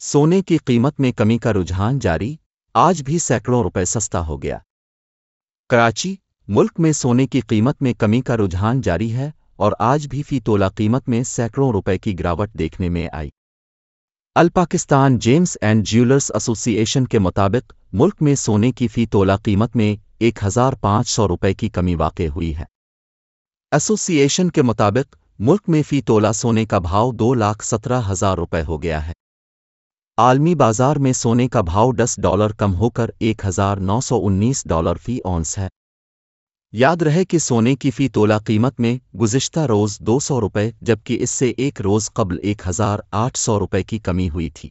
सोने की कीमत में कमी का रुझान जारी आज भी सैकड़ों रुपए सस्ता हो गया कराची मुल्क में सोने की कीमत में कमी का रुझान जारी है और आज भी फी कीमत में सैकड़ों रुपए की गिरावट देखने में आई all Pakistan gems and jewellers association के मुताबिक मुल्क में सोने की फी तोला कीमत में एक हजार पाँच सौ रुपये की कमी वाक़ हुई है एसोसिएशन के मुताबिक मुल्क में फी तोला सोने का भाव दो लाख सत्रह हजार रुपये हो गया है आलमी बाजार में सोने का भाव 10 डॉलर कम होकर 1919 डॉलर फी ऑन्स है याद रहे कि सोने की फी तोला कीमत में गुज्तर रोज़ दो सौ रुपये जबकि इससे एक रोज़ कबल एक हज़ार आठ सौ रुपये की कमी हुई थी